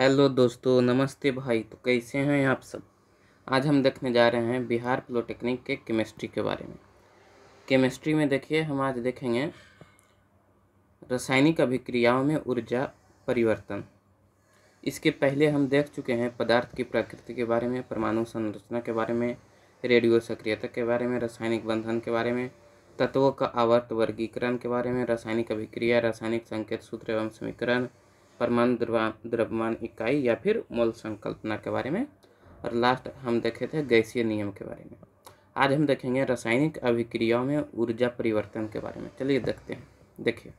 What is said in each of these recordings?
hello दोस्तों नमस्ते भाई तो कैसे हैं आप सब आज हम देखने जा रहे हैं बिहार पॉलिटेक्निक के केमिस्ट्री के बारे में केमिस्ट्री में देखिए हम आज देखेंगे रासायनिक अभिक्रियाओं में ऊर्जा परिवर्तन इसके पहले हम देख चुके हैं पदार्थ की प्रकृति के बारे में परमाणु संरचना के बारे में रेडियो सक्रियता के बारे में रासायनिक बंधन के बारे में तत्वों का आवर्त वर्गीकरण के बारे में रासायनिक अभिक्रिया रासायनिक संकेत सूत्र एवं समीकरण परमाणु द्रव्यमान इकाई या फिर मोल संकल्पना के बारे में और लास्ट हम देखे थे गैसीय नियम के बारे में आज हम देखेंगे रासायनिक अभिक्रियाओं में ऊर्जा परिवर्तन के बारे में चलिए देखते हैं देखिए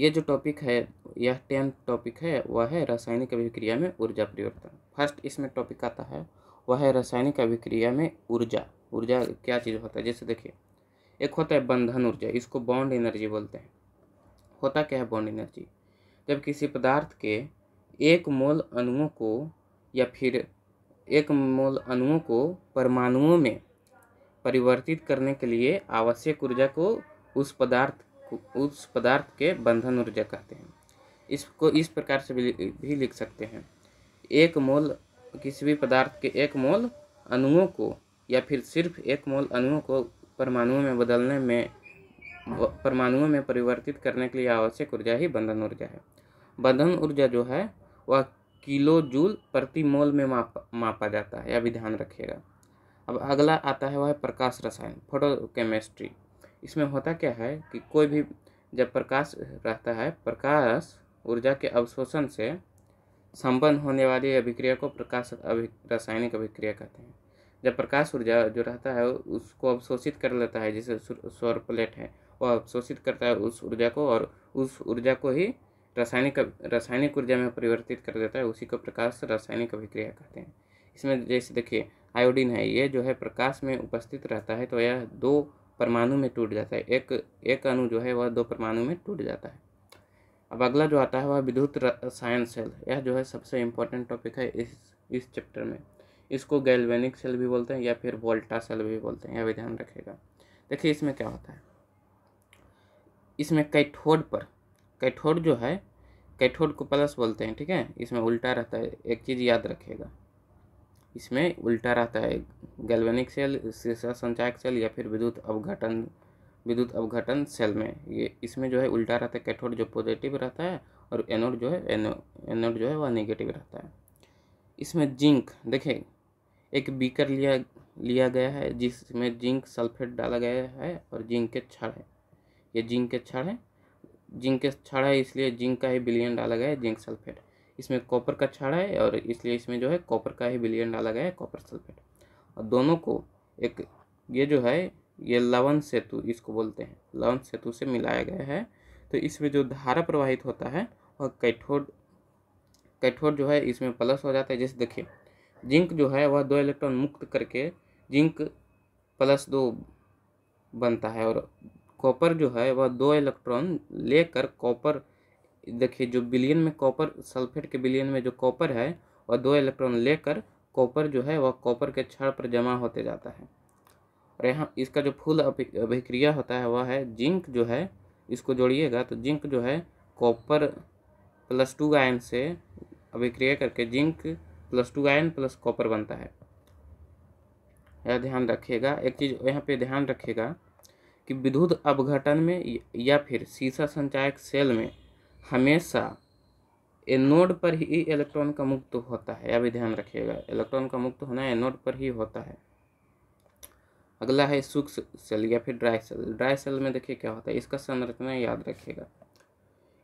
ये जो टॉपिक है यह टेंथ टॉपिक है वह है रासायनिक अभिक्रिया में ऊर्जा परिवर्तन फर्स्ट इसमें टॉपिक आता है वह है रासायनिक अभिक्रिया में ऊर्जा ऊर्जा क्या चीज़ होता है जैसे देखिए एक होता है बंधन ऊर्जा इसको बॉन्ड एनर्जी बोलते हैं होता क्या है बॉन्ड एनर्जी जब किसी पदार्थ के एक मोल अणुओं को या फिर एक मोल अणुओं को परमाणुओं में परिवर्तित करने के लिए आवश्यक ऊर्जा को उस पदार्थ उस पदार्थ के बंधन ऊर्जा कहते हैं इसको इस प्रकार से भी, भी लिख सकते हैं एक मोल किसी भी पदार्थ के एक मोल अणुओं को या फिर सिर्फ एक मोल अणुओं को परमाणुओं में बदलने में परमाणुओं में परिवर्तित करने के लिए आवश्यक ऊर्जा ही बंधन ऊर्जा है बंधन ऊर्जा जो है वह किलो जूल प्रति मोल में माप मापा जाता है यह भी ध्यान रखिएगा अब अगला आता है वह है प्रकाश रसायन फोटो केमिस्ट्री इसमें होता क्या है कि कोई भी जब प्रकाश रहता है प्रकाश ऊर्जा के अवशोषण से संबंध होने वाली अभिक्रिया को प्रकाश अभि रासायनिक अभिक्रिया कहते हैं जब प्रकाश ऊर्जा जो रहता है उसको अवशोषित कर लेता है जैसे सौर प्लेट है वह अवशोषित करता है उस ऊर्जा को और उस ऊर्जा को ही रासायनिक रासायनिक ऊर्जा में परिवर्तित कर देता है उसी को प्रकाश रासायनिक अभिक्रिया कहते हैं इसमें जैसे देखिए आयोडीन है ये जो है प्रकाश में उपस्थित रहता है तो यह दो परमाणु में टूट जाता है एक एक अणु जो है वह दो परमाणु में टूट जाता है अब अगला जो आता है वह विद्युत रसायन सेल यह जो है सबसे इम्पोर्टेंट टॉपिक है इस इस चैप्टर में इसको गैल्वेनिक सेल भी बोलते हैं या फिर वोल्टा सेल भी बोलते हैं यह भी ध्यान रखेगा देखिए इसमें क्या होता है इसमें कैथोड पर कैथोड जो है कैथोड को प्लस बोलते हैं ठीक है इसमें उल्टा रहता है एक चीज़ याद रखिएगा इसमें उल्टा रहता है गैल्वेनिक सेल सीसा संचायक सेल या फिर विद्युत अवघटन विद्युत अवघटन सेल में ये इसमें जो है उल्टा रहता है कैथोड जो पॉजिटिव रहता है और एनोड जो है एनो एनोड जो है वह नेगेटिव रहता है इसमें जिंक देखिए एक बीकर लिया लिया गया है जिसमें जिंक सल्फेट डाला गया है और जिंक के क्षण है ये जिंक के क्षण है जिंक का छाड़ा है इसलिए जिंक का ही बिलियन डाला गया है जिंक सल्फेट इसमें कॉपर का छाड़ा है और इसलिए इसमें जो है कॉपर का ही बिलियन डाला गया है कॉपर सल्फेट और दोनों को एक ये जो है ये लवन सेतु इसको बोलते हैं लवन सेतु से मिलाया गया है तो इसमें जो धारा प्रवाहित होता है वह कैठोर कैठोर जो है इसमें प्लस हो जाता है जैसे देखिए जिंक जो है वह दो इलेक्ट्रॉन मुक्त करके जिंक प्लस दो बनता है और कॉपर जो है वह दो इलेक्ट्रॉन लेकर कॉपर देखिए जो बिलियन में कॉपर सल्फेट के बिलियन में जो कॉपर है वह दो इलेक्ट्रॉन लेकर कॉपर जो है वह कॉपर के क्षण पर जमा होते जाता है और यहाँ इसका जो फुल अभिक्रिया होता है वह है जिंक जो है इसको जोड़िएगा तो जिंक जो है कॉपर प्लस टू आयन से अभिक्रिया करके zinc plus two ion plus copper बनता है यह ध्यान रखिएगा एक चीज़ यहाँ पे ध्यान रखिएगा कि विद्युत अवघटन में या फिर सीसा संचायक सेल में हमेशा एनोड पर ही इलेक्ट्रॉन का मुक्त होता है अभी ध्यान रखिएगा इलेक्ट्रॉन का मुक्त होना एनोड पर ही होता है अगला है सूक्ष्म सेल या फिर ड्राई सेल ड्राई सेल में देखिए क्या होता है इसका संरचना याद रखिएगा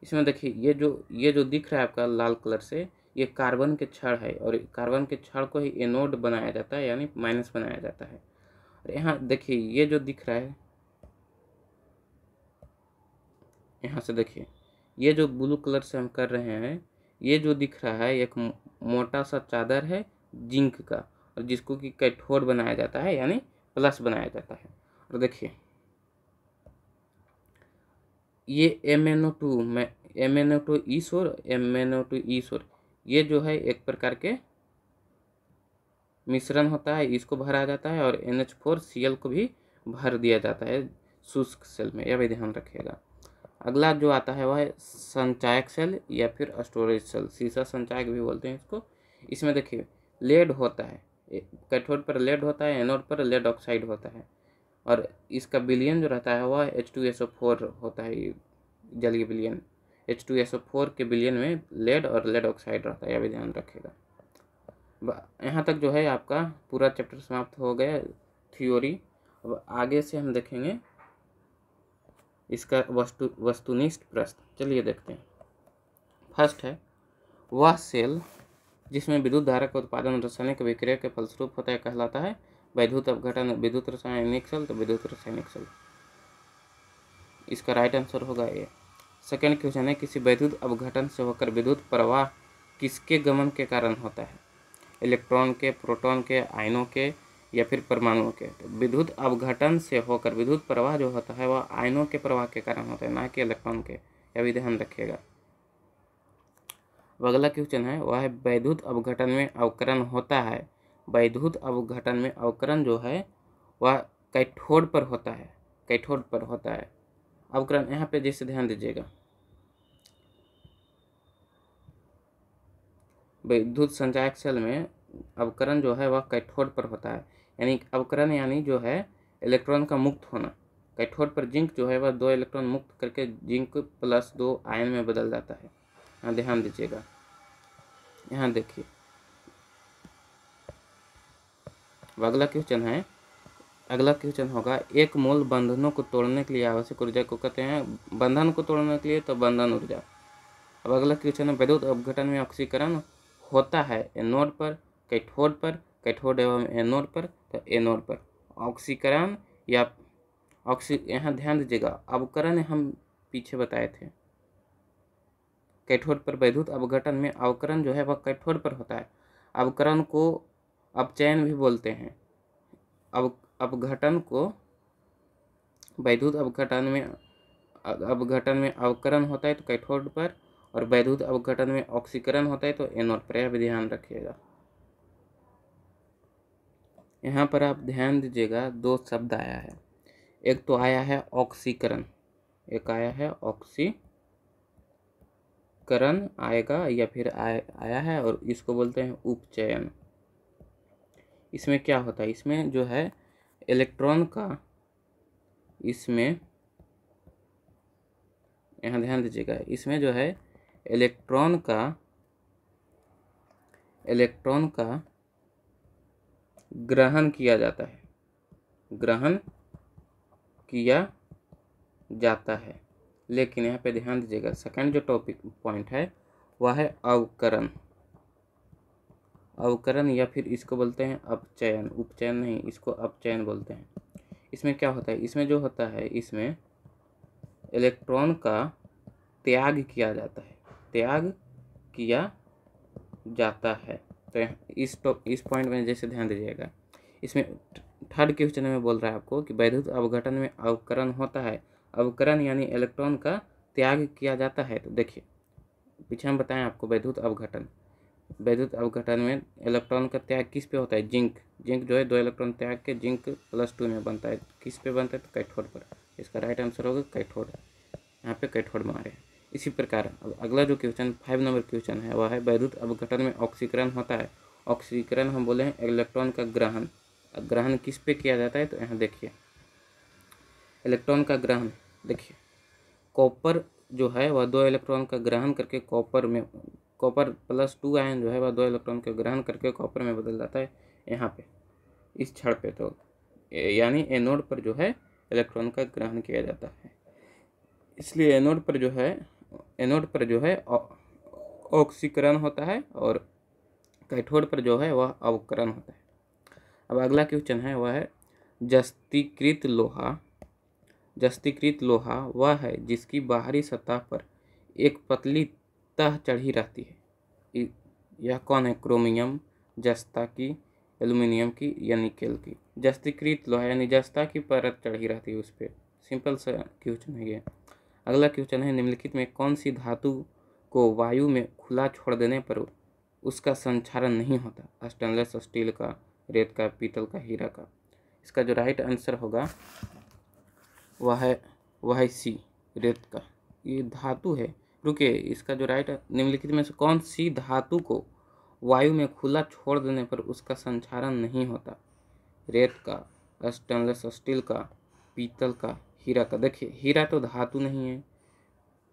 इसमें देखिए ये जो ये जो दिख रहा है आपका लाल कलर से ये कार्बन के क्षण है और कार्बन के क्षण को ही एनोड बनाया जाता है यानी माइनस बनाया जाता है और यहाँ देखिए ये जो दिख रहा है यहाँ से देखिए ये जो ब्लू कलर से हम कर रहे हैं ये जो दिख रहा है एक मोटा सा चादर है जिंक का और जिसको कि कैठोर बनाया जाता है यानी प्लस बनाया जाता है और देखिए ये एम एन ओ टू में एम एन ओ टू ई शोर एम एन ओ टू ई शोर ये जो है एक प्रकार के मिश्रण होता है इसको भरा जाता है और N H four C L को भी भर दिया जाता है शुष्क सेल में यह भी ध्यान रखिएगा अगला जो आता है वह है संचायक सेल या फिर स्टोरेज सेल सीसा संचायक भी बोलते हैं इसको इसमें देखिए लेड होता है कैथोड पर लेड होता है एनोड पर लेड ऑक्साइड होता है और इसका बिलियन जो रहता है वह H two S O four होता है जलीय बिलियन H two S O four के बिलियन में लेड और लेड ऑक्साइड रहता है यह भी ध्यान रखेगा यहाँ तक जो है आपका पूरा चैप्टर समाप्त हो गया थ्योरी अब आगे से हम देखेंगे इसका वस्तु वस्तुनिष्ठ प्रश्न चलिए देखते हैं फर्स्ट है वह सेल जिसमें विद्युत धारा का उत्पादन रासायनिक विक्रिया के फलस्वरूप होता है कहलाता है वैद्युत अवघटन विद्युत रासायनिक सेल तो विद्युत रासायनिक सेल इसका राइट आंसर होगा ए सेकेंड क्वेश्चन है किसी वैद्युत अवघटन से होकर विद्युत प्रवाह किसके गमन के कारण होता है इलेक्ट्रॉन के प्रोटॉन के आयनों के या फिर परमाणुओं के तो विद्युत अवघटन से होकर विद्युत प्रवाह जो होता है वह आयनों के प्रवाह के कारण होता है ना कि इलेक्ट्रॉन के यह भी ध्यान रखिएगा अगला क्वेश्चन है वह वैद्युत अवघटन में अवकरण होता है वैद्युत अवघटन में अवकरण जो है वह कैठोड़ पर होता है कैठोड़ पर होता है अवकरण यहाँ पे जैसे ध्यान दीजिएगा वैद्युत संचायक सेल में अवकरण जो है वह कैठोड़ पर होता है यानी अवकरण यानी जो है इलेक्ट्रॉन का मुक्त होना कैथोड पर जिंक जो है वह दो इलेक्ट्रॉन मुक्त करके जिंक प्लस दो आयन में बदल जाता है यहाँ ध्यान दीजिएगा यहाँ देखिए अगला क्वेश्चन है अगला क्वेश्चन होगा एक मोल बंधनों को तोड़ने के लिए आवश्यक ऊर्जा को कहते हैं बंधन को तोड़ने के लिए तो बंधन ऊर्जा अब अगला क्वेश्चन है विद्युत अवघटन में ऑक्सीकरण होता है एनोड पर कैथोड पर कैथोड एवं एनोड पर एनोड पर ऑक्सीकरण या ऑक्सी यहाँ ध्यान दीजिएगा अवकरण हम पीछे बताए थे कैथोड पर वैद्युत अवघटन में अवकरण जो है वह कैथोड पर होता है अवकरण को अपचयन भी बोलते हैं अब अवघटन को वैद्युत अवघटन में अवघटन में अवकरण होता है तो कैथोड पर और वैद्युत अवघटन में ऑक्सीकरण होता है तो एनोड पर यह भी ध्यान रखिएगा यहाँ पर आप ध्यान दीजिएगा दो शब्द आया है एक तो आया है ऑक्सीकरण एक आया है ऑक्सीकरण आएगा या फिर आय, आया है और इसको बोलते हैं उपचयन इसमें क्या होता है इसमें जो है इलेक्ट्रॉन का इसमें यहाँ ध्यान दीजिएगा इसमें जो है इलेक्ट्रॉन का इलेक्ट्रॉन का ग्रहण किया जाता है ग्रहण किया जाता है लेकिन यहाँ पे ध्यान दीजिएगा सेकंड जो टॉपिक पॉइंट है वह है अवकरण अवकरण या फिर इसको बोलते हैं अपचयन उपचयन नहीं इसको अपचयन बोलते हैं इसमें क्या होता है इसमें जो होता है इसमें इलेक्ट्रॉन का त्याग किया जाता है त्याग किया जाता है तो इस टॉप इस पॉइंट में जैसे ध्यान दीजिएगा इसमें थर्ड क्वेश्चन में बोल रहा है आपको कि वैद्युत अवघटन में अवकरण होता है अवकरण यानी इलेक्ट्रॉन का त्याग किया जाता है तो देखिए पीछे हम बताएं आपको वैद्युत अवघटन वैद्युत अवघटन में इलेक्ट्रॉन का त्याग किस पे होता है जिंक जिंक जो है दो इलेक्ट्रॉन त्याग के जिंक प्लस टू में बनता है किस पे बनता है तो कैथोड पर इसका राइट आंसर होगा कैथोड यहाँ पे कैथोड मारे हैं इसी प्रकार अब अगला जो क्वेश्चन फाइव नंबर क्वेश्चन है वह है वैद्युत अवघटन में ऑक्सीकरण होता है ऑक्सीकरण हम बोले हैं इलेक्ट्रॉन का ग्रहण ग्रहण किस पे किया जाता है तो यहाँ देखिए इलेक्ट्रॉन का ग्रहण देखिए कॉपर जो है वह दो इलेक्ट्रॉन का ग्रहण करके कॉपर में कॉपर प्लस टू आयन जो है वह दो इलेक्ट्रॉन का ग्रहण करके कॉपर में बदल जाता है यहाँ पे इस क्षण पे तो यानी एनोड पर जो है इलेक्ट्रॉन का ग्रहण किया जाता है इसलिए एनोड पर जो है एनोड पर जो है ऑक्सीकरण होता है और कैथोड पर जो है वह अवकरण होता है अब अगला क्वेश्चन है वह है जस्तीकृत लोहा जस्तीकृत लोहा वह है जिसकी बाहरी सतह पर एक पतली तह चढ़ी रहती है यह कौन है क्रोमियम जस्ता की एल्यूमिनियम की या निकेल की जस्तीकृत लोहा यानी जस्ता की परत चढ़ी रहती है उस पर सिंपल सा क्वेश्चन है ये अगला क्वेश्चन है निम्नलिखित में कौन सी धातु को वायु में खुला छोड़ देने पर उसका संचारण नहीं होता स्टेनलेस स्टील का रेत का पीतल का हीरा का इसका जो राइट आंसर होगा वह है वह है सी रेत का ये धातु है रुके इसका जो राइट निम्नलिखित में से कौन सी धातु को वायु में खुला छोड़ देने पर उसका संचारण नहीं होता रेत का स्टेनलेस स्टील का पीतल का हीरा का देखिए हीरा तो धातु नहीं है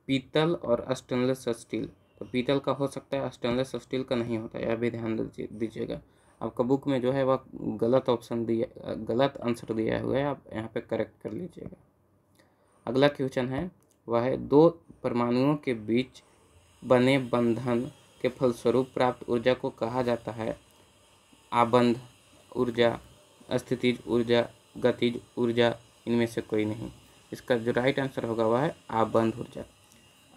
पीतल और स्टेनलेस स्टील तो पीतल का हो सकता है स्टेनलेस स्टील का नहीं होता यह भी ध्यान दीजिएगा आपका बुक में जो है वह गलत ऑप्शन दिया गलत आंसर दिया हुआ है आप यहाँ पे करेक्ट कर लीजिएगा अगला क्वेश्चन है वह है दो परमाणुओं के बीच बने बंधन के फलस्वरूप प्राप्त ऊर्जा को कहा जाता है आबंध ऊर्जा स्थितिज ऊर्जा गतिज ऊर्जा इनमें से कोई नहीं इसका जो राइट आंसर होगा वह है आबंध ऊर्जा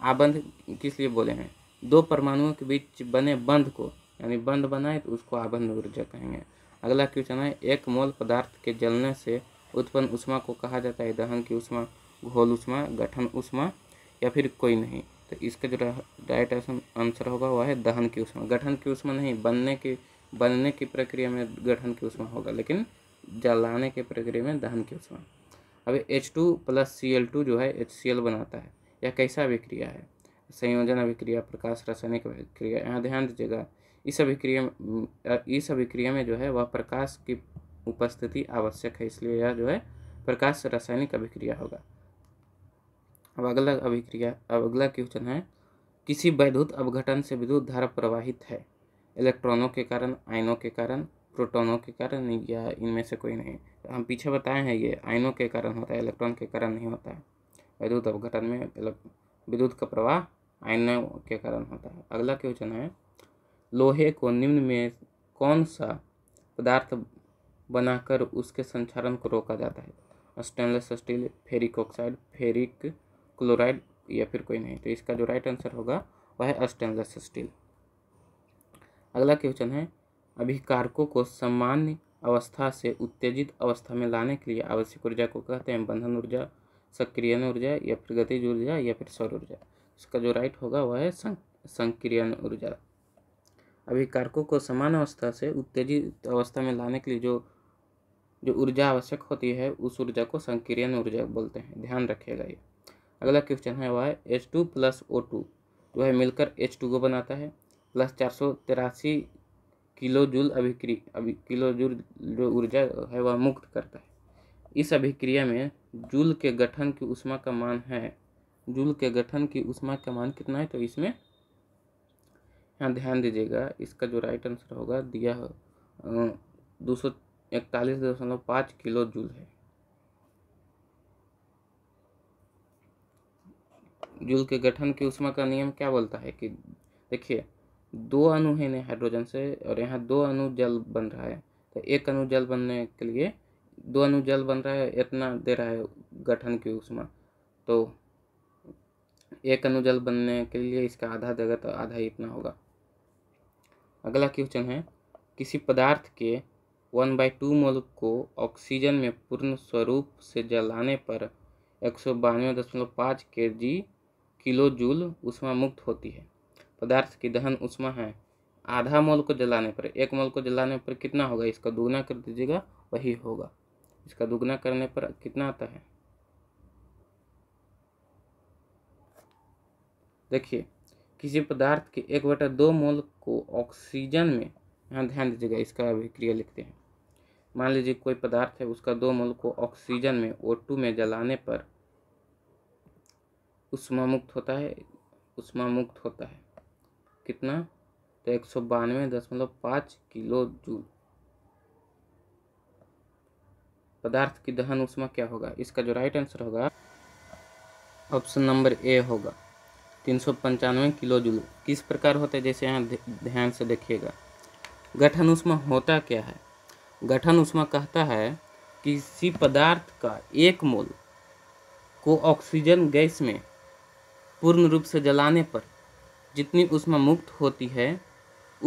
आबंध किस लिए बोले हैं दो परमाणुओं के बीच बने बंध को यानी बंध बनाए तो उसको आबंध ऊर्जा कहेंगे अगला क्वेश्चन है एक मोल पदार्थ के जलने से उत्पन्न उष्मा को कहा जाता है दहन की उष्मा घोल उष्मा गठन उष्मा या फिर कोई नहीं तो इसका जो राइट आंसर होगा वह है दहन की उष्मा गठन की उष्मा नहीं बनने की बनने की प्रक्रिया में गठन की उष्मा होगा लेकिन जलाने की प्रक्रिया में दहन की उष्मा अब H two plus C L two जो है एच सी एल बनाता है यह कैसा अभिक्रिया है संयोजन अभिक्रिया प्रकाश रासायनिक अभिक्रिया यहाँ ध्यान दीजिएगा इस अभिक्रिया इस अभिक्रिया में जो है वह प्रकाश की उपस्थिति आवश्यक है इसलिए यह जो है प्रकाश रासायनिक अभिक्रिया होगा अब अगला अभिक्रिया अब अगला क्वेश्चन है किसी वैद्युत अवघटन से विद्युत धारा प्रवाहित है इलेक्ट्रॉनों के कारण आयनों के कारण प्रोटोनों के कारण या इनमें से कोई नहीं हम पीछे बताए हैं ये आयनों के कारण होता है इलेक्ट्रॉन के कारण नहीं होता है विद्युत अवघटन में विद्युत का प्रवाह आयनों के कारण होता है अगला क्वेश्चन है लोहे को निम्न में कौन सा पदार्थ बनाकर उसके संचालन को रोका जाता है stainless steel ferric oxide ferric chloride या फिर कोई नहीं तो इसका जो राइट आंसर होगा वह है स्टेनलेस स्टील अगला क्वेश्चन है अभिकारकों को सामान्य अवस्था से उत्तेजित अवस्था में लाने के लिए आवश्यक ऊर्जा को कहते हैं बंधन ऊर्जा सक्रियन ऊर्जा या फिर गतिज ऊर्जा या फिर सौर ऊर्जा इसका जो राइट होगा वह है सं, संक्रियन ऊर्जा अभिकारकों को समान अवस्था से उत्तेजित अवस्था में लाने के लिए जो जो ऊर्जा आवश्यक होती है उस ऊर्जा को संक्रियन ऊर्जा बोलते हैं ध्यान रखिएगा ये अगला क्वेश्चन है वह है H two plus O two वह मिलकर एच टू को बनाता है प्लस चार सौ तिरासी किलोजूल अभिक्रि किलो किलोजूल जो ऊर्जा है वह मुक्त करता है इस अभिक्रिया में जूल के गठन की उष्मा का मान है जूल के गठन की उष्मा का मान कितना है तो इसमें यहाँ ध्यान दीजिएगा इसका जो राइट आंसर होगा दिया दो सौ इकतालीस दशमलव पाँच किलो जूल है जूल के गठन की उष्मा का नियम क्या बोलता है कि देखिए दो अणु हैं इन्हें हाइड्रोजन से और यहाँ दो अणु जल बन रहा है तो एक अणु जल बनने के लिए दो अणु जल बन रहा है इतना दे रहा है गठन की ऊष्मा तो एक अणु जल बनने के लिए इसका आधा देगा तो आधा ही इतना होगा अगला क्वेश्चन है किसी पदार्थ के वन बाई टू मोल को ऑक्सीजन में पूर्ण स्वरूप से जलाने पर एक सौ बानवे दशमलव पाँच के जी किलो जूल ऊष्मा मुक्त होती है पदार्थ की दहन उष्मा है आधा मोल को जलाने पर एक मोल को जलाने पर कितना होगा इसका दोगुना कर दीजिएगा वही होगा इसका दोगुना करने पर कितना आता है देखिए किसी पदार्थ के एक बटा दो मोल को ऑक्सीजन में यहाँ ध्यान दीजिएगा इसका अभिक्रिया लिखते हैं मान लीजिए कोई पदार्थ है उसका दो मोल को ऑक्सीजन में ओ टू में जलाने पर उष्मा मुक्त होता है उष्मा मुक्त होता है कितना तो एक सौ बानवे दशमलव पाँच किलो जूल पदार्थ की दहन उष्मा क्या होगा इसका जो राइट आंसर होगा ऑप्शन नंबर ए होगा तीन सौ पंचानवे किलो जूल किस प्रकार होता है जैसे यहाँ ध्यान से देखिएगा गठन उष्मा होता क्या है गठन उष्मा कहता है किसी पदार्थ का एक मोल को ऑक्सीजन गैस में पूर्ण रूप से जलाने पर जितनी उष्मा मुक्त होती है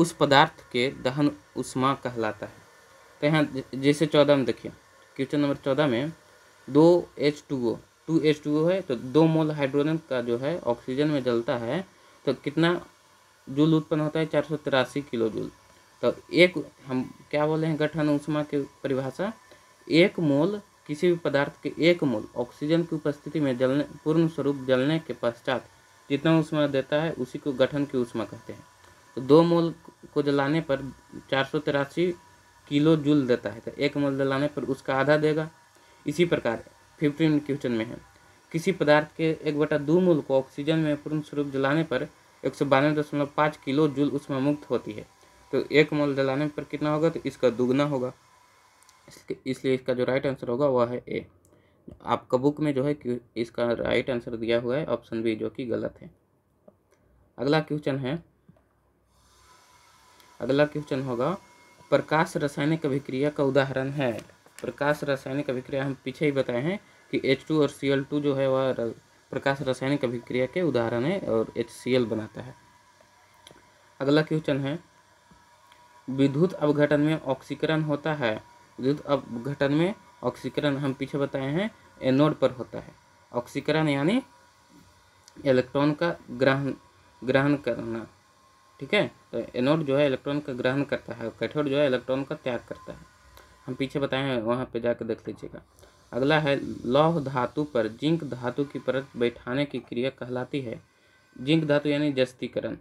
उस पदार्थ के दहन उष्मा कहलाता है तो यहाँ जैसे चौदह में देखिए क्वेश्चन नंबर चौदह में दो H two O two H two O है तो दो मोल हाइड्रोजन का जो है ऑक्सीजन में जलता है तो कितना जूल उत्पन्न होता है चार सौ तिरासी किलो जूल तो एक हम क्या बोले हैं गठन उष्मा की परिभाषा एक मोल किसी भी पदार्थ के एक मोल ऑक्सीजन की उपस्थिति में जलने पूर्ण स्वरूप जलने के पश्चात जितना उष्मा देता है उसी को गठन की उष्मा कहते हैं तो दो मोल को जलाने पर चार किलो जूल देता है तो एक मोल जलाने पर उसका आधा देगा इसी प्रकार फिफ्टीन क्वेश्चन में है किसी पदार्थ के एक बटा दो मूल को ऑक्सीजन में पूर्ण स्वरूप जलाने पर एक सौ बानवे दशमलव पाँच किलो जूल उसमें मुक्त होती है तो एक मोल जलाने पर कितना होगा तो इसका दुगना होगा इसलिए इसका जो राइट आंसर होगा वह है ए आपका बुक में जो है इसका राइट आंसर दिया हुआ है ऑप्शन बी जो कि गलत है अगला क्वेश्चन है अगला क्वेश्चन होगा प्रकाश रासायनिक अभिक्रिया का उदाहरण है प्रकाश रासायनिक अभिक्रिया हम पीछे ही बताए हैं कि H2 और Cl2 जो है वह प्रकाश रासायनिक अभिक्रिया के उदाहरण है और HCl बनाता है अगला क्वेश्चन है विद्युत अवघटन में ऑक्सीकरण होता है विद्युत अवघटन में ऑक्सीकरण हम पीछे बताए हैं एनोड पर होता है ऑक्सीकरण यानी इलेक्ट्रॉन का ग्रहण ग्रहण करना ठीक है तो एनोड जो है इलेक्ट्रॉन का ग्रहण करता है कैथोड जो है इलेक्ट्रॉन का त्याग करता है हम पीछे बताए हैं वहाँ पर जाकर देख लीजिएगा अगला है लौह धातु पर जिंक धातु की परत बैठाने की क्रिया कहलाती है जिंक धातु यानी जस्तीकरण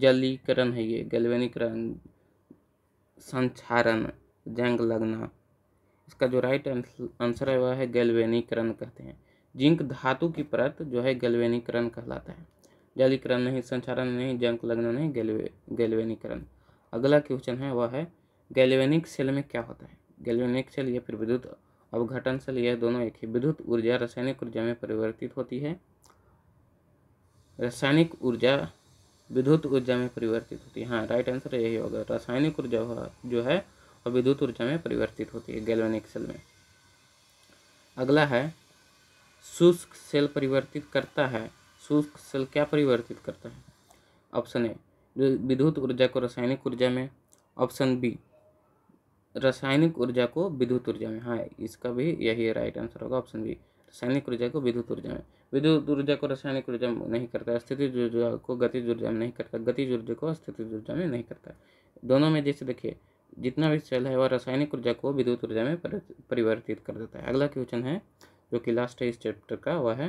जलीकरण है ये गलवेनीकरण संचारण जंग लगना इसका जो राइट आंसर है वह है गैल्वेनीकरण कहते हैं जिंक धातु की परत जो है गैल्वेनीकरण कहलाता है जलीकरण नहीं संचारण नहीं जंक लगना नहीं गैल्वे गैल्वेनीकरण अगला क्वेश्चन है वह है गैल्वेनिक सेल में क्या होता है गैल्वेनिक सेल या फिर विद्युत अवघटन सेल यह दोनों एक ही विद्युत ऊर्जा रासायनिक ऊर्जा में परिवर्तित होती है रासायनिक ऊर्जा विद्युत ऊर्जा में परिवर्तित होती है हाँ राइट आंसर यही होगा रासायनिक ऊर्जा जो है और विद्युत ऊर्जा में परिवर्तित होती है गैल्वेनिक सेल में अगला है शुष्क सेल परिवर्तित करता है शुष्क सेल क्या परिवर्तित करता है ऑप्शन ए विद्युत ऊर्जा को रासायनिक ऊर्जा में ऑप्शन बी रासायनिक ऊर्जा को विद्युत ऊर्जा में हाँ इसका भी यही राइट आंसर होगा ऑप्शन बी रासायनिक ऊर्जा को विद्युत ऊर्जा में विद्युत ऊर्जा को रासायनिक ऊर्जा में नहीं करता स्थिति ऊर्जा को गतिज ऊर्जा में नहीं करता गतिज ऊर्जा को स्थिति ऊर्जा में नहीं करता दोनों में जैसे देखिए जितना भी सेल है वह रासायनिक ऊर्जा को विद्युत ऊर्जा में परिवर्तित कर देता है अगला क्वेश्चन है जो कि लास्ट है इस चैप्टर का वह है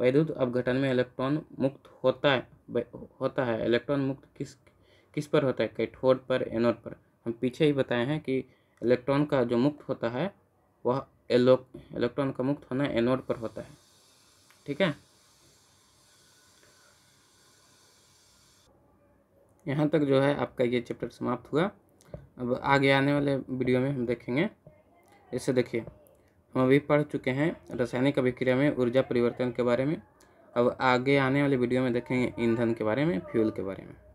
वैद्युत अपघटन में इलेक्ट्रॉन मुक्त होता है होता है इलेक्ट्रॉन मुक्त किस किस पर होता है कैथोड पर एनोड पर हम पीछे ही बताए हैं कि इलेक्ट्रॉन का जो मुक्त होता है वह एलो इलेक्ट्रॉन का मुक्त होना एनोड पर होता है ठीक है यहाँ तक जो है आपका ये चैप्टर समाप्त हुआ अब आगे आने वाले वीडियो में हम देखेंगे इसे देखिए हम अभी पढ़ चुके हैं रासायनिक अभिक्रिया में ऊर्जा परिवर्तन के बारे में अब आगे आने वाले वीडियो में देखेंगे ईंधन के बारे में फ्यूल के बारे में